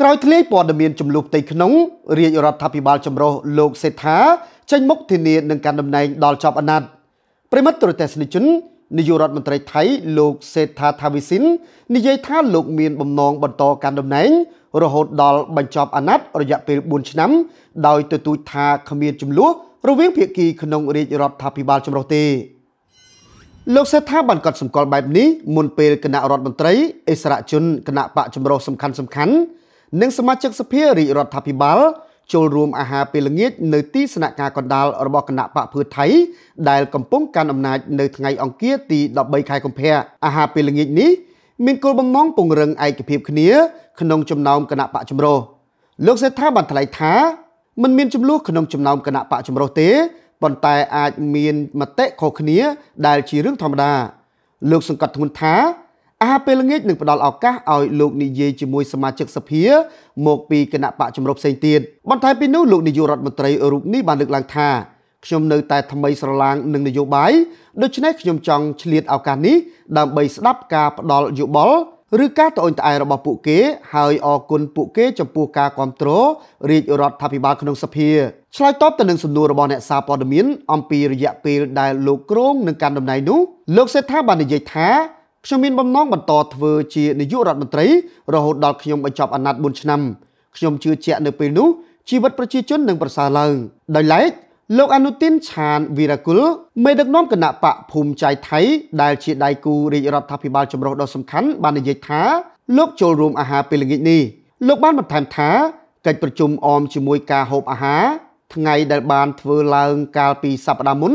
ក្រោយធ្លាយព័ត៌មានចំនួនផ្ទៃក្នុងរាជរដ្ឋាភិបាល ចម្រុះលោកសេដ្ឋាចេញមុខធានានឹងការដំណែងដល់ចប់អាណត្តិប្រិមត្តទស្សនិកជននាយករដ្ឋមន្ត្រីថៃលោកសេដ្ឋាថាវិសិននិយាយថាលោក មានបំណងបន្តការដំណែងរហូតដល់បញ្ចប់អាណត្តិរយៈពេល4ឆ្នាំ ដោយទទូចថាគ្មានចំនួនរវាង ភាគីក្នុងរាជរដ្ឋាភិបាលចម្រុះទេលោកសេដ្ឋាបានកត់សម្គាល់បែបនេះមុនពេលគណៈរដ្ឋមន្ត្រីអិសរាជជនគណៈបកចម្រុះសំខាន់សំខាន់និងសមាជិកសភារាជរដ្ឋាភិបាលចូលរួមអាហារពេលល្ងាចនៅទីស្នាក់ការកណ្ដាលរបស់គណៈបកភឿថៃដែលកំពុងកាន់អំណាចនៅថ្ងៃអង្គារទី13ខែកុម្ភៈអាហារពេលល្ងាចនេះមានគោលបំណងពង្រឹងឯកភាពគ្នាក្នុងចំណោមគណៈបកចម្រុះលោកសេដ្ឋាបានថ្លែងថាមិនមានចំនួនក្នុងចំណោមគណៈបកចម្រុះទេប៉ុន្តែអាចមានមតិខុសគ្នា ដែលជារឿងធម្មតាលោកសង្កត់ធ្ងន់ថាអាពេលល្ងាចនឹងផ្ដល់ឱកាសឲ្យលោកនាយជាមួយសមាជិកសភាមកពីគណៈបកជំរុំផ្សេងទៀតបន្ថែមពីនោះលោកនាយករដ្ឋមន្ត្រីរូបនេះបានលើកឡើងថាខ្ញុំនៅតែថ្មីស្រឡាងនឹងនយោបាយដូច្នេះខ្ញុំចង់ឆ្លៀតឱកាសនេះដើម្បីស្ដាប់ការផ្ដល់យោបល់ឬការត្អូញត្អែររបស់ពួកគេហើយអរគុណពួកគេចំពោះការគ្រប់គ្រងរាជរដ្ឋាភិបាលក្នុងសភាឆ្លើយតបទៅនឹងសំណួររបស់អ្នកសារព័ត៌មានអំពីរយៈពេលដែលលោកគ្រងនឹងការដំណែងនោះលោកសេដ្ឋាបាននិយាយថាខ្ញុំមានបំណងបន្តធ្វើជានាយករដ្ឋមន្ត្រីរហូតដល់ខ្ញុំបញ្ចប់អាណត្តិ4ឆ្នាំខ្ញុំជឿជាក់នៅពេលនោះជីវិតប្រជាជននឹងប្រសើរឡើងដោយឡែកលោកអនុទិនឆានវីរគុលមេដឹកនាំគណៈបកភូមិចៃថៃ ដែលជាដៃគូរាជរដ្ឋាភិបាលចម្រុះដ៏សំខាន់បាននិយាយថាលោកចូលរួមអាហារពេលល្ងាចនេះលោកបានបន្ថែមថាកិច្ចប្រជុំអមជាមួយការហូបអាហារថ្ងៃដែលបានធ្វើឡើងកាលពីសប្តាហ៍មុន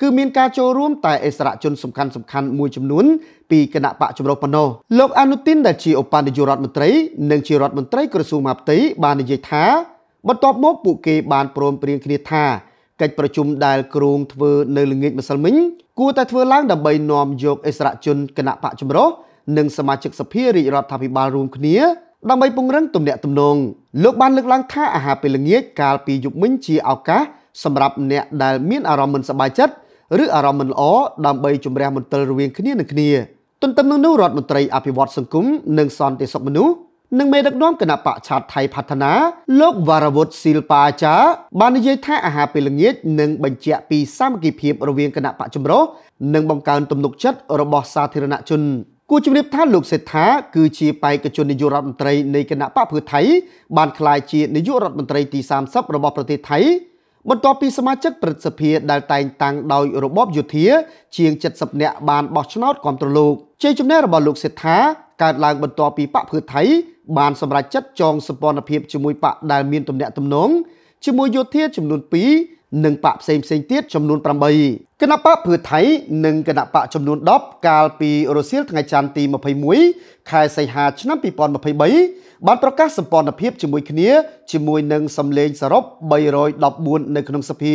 គឺមានការចូលរួមតែអិសរាជនសំខាន់សំខាន់មួយចំនួនពីគណៈបកចម្រុះប៉ុណ្ណោះលោកអនុទីនដែលជាឧបនាយករដ្ឋមន្ត្រីនិងជារដ្ឋមន្ត្រីក្រសួងមហាផ្ទៃបាននិយាយថាបន្ទាប់មកពួកគេបានព្រមព្រៀងគ្នាថាកិច្ចប្រជុំដែលគ្រោងធ្វើនៅល្ងាចម្សិលមិញគួរតែធ្វើឡើងដើម្បីនាំយកអិសរាជនគណៈបកចម្រុះនិងសមាជិកសភារាជរដ្ឋាភិបាលរួមគ្នាដើម្បីពង្រឹងទំនាក់ទំនងលោកបានលើកឡើងថាអាហារពេលល្ងាចកាលពីយប់មិញជាឱកាសសម្រាប់អ្នកដែលមានអារម្មណ៍មិនសប្បាយចិត្តឬអារម្មណ៍មិនល្អដើម្បីជំរះមន្ទិលរវាងគ្នានឹងគ្នា ទន្ទឹមនឹងនោះរដ្ឋមន្ត្រីអភិវឌ្ឍសង្គមនិងសន្តិសុខមនុស្សនិងមេដឹកនាំគណៈបកឆាតថៃផាត់ណាលោកវរវុឌ្ឍស៊ីលប៉ាចាបាននិយាយថាអាហារពេលល្ងាចនឹងបញ្ជាក់ពីសាមគ្គីភាពរវាងគណៈបកចម្រុះនិងបង្កើនទំនុកចិត្តរបស់សាធារណជនគូជំរាបថាលោកសេដ្ឋាគឺជាបេក្ខជននាយករដ្ឋមន្ត្រីនៃគណៈបកភឿថៃ បានក្លាយជានាយករដ្ឋមន្ត្រីទី30របស់ប្រទេសថៃបន្ទាប់ពីសមាជិកព្រឹទ្ធសភាដែលតែងតាំងដោយរបបយោធាជាង70នាក់បានបោះឆ្នោតគ្រប់គ្រងលោកជ័យជំនះរបស់លោកសេដ្ឋាកើតឡើងបន្ទាប់ពីបកភឿថៃបានសម្រេចចិត្តចងសម្ព័ន្ធភាពជាមួយបកដែលមានទំនាក់ទំនងជាមួយយោធាចំនួន2និងបកផ្សេងផ្សេងទៀតចំនួន8គណៈបកភឿថៃនិងគណៈបកចំនួន10កាលពីរសៀលថ្ងៃច័ន្ទទី21ខែសីហាឆ្នាំ2023បានប្រកាសសម្ព័ន្ធភាពជាមួយគ្នាជាមួយនឹងសម្លេងសរុប314នៅក្នុងសភា